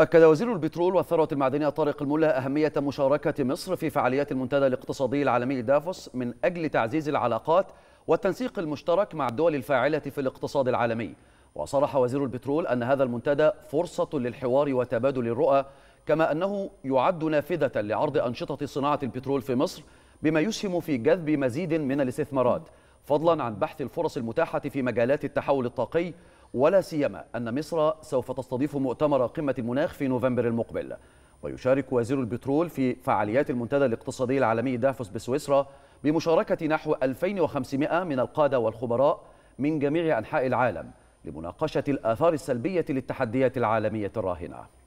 أكد وزير البترول والثروة المعدنية طارق الملا أهمية مشاركة مصر في فعاليات المنتدى الاقتصادي العالمي دافوس من أجل تعزيز العلاقات والتنسيق المشترك مع الدول الفاعلة في الاقتصاد العالمي وصرح وزير البترول أن هذا المنتدى فرصة للحوار وتبادل الرؤى كما أنه يعد نافذة لعرض أنشطة صناعة البترول في مصر بما يسهم في جذب مزيد من الاستثمارات فضلا عن بحث الفرص المتاحة في مجالات التحول الطاقي ولا سيما أن مصر سوف تستضيف مؤتمر قمة المناخ في نوفمبر المقبل ويشارك وزير البترول في فعاليات المنتدى الاقتصادي العالمي دافوس بسويسرا بمشاركة نحو 2500 من القادة والخبراء من جميع أنحاء العالم لمناقشة الآثار السلبية للتحديات العالمية الراهنة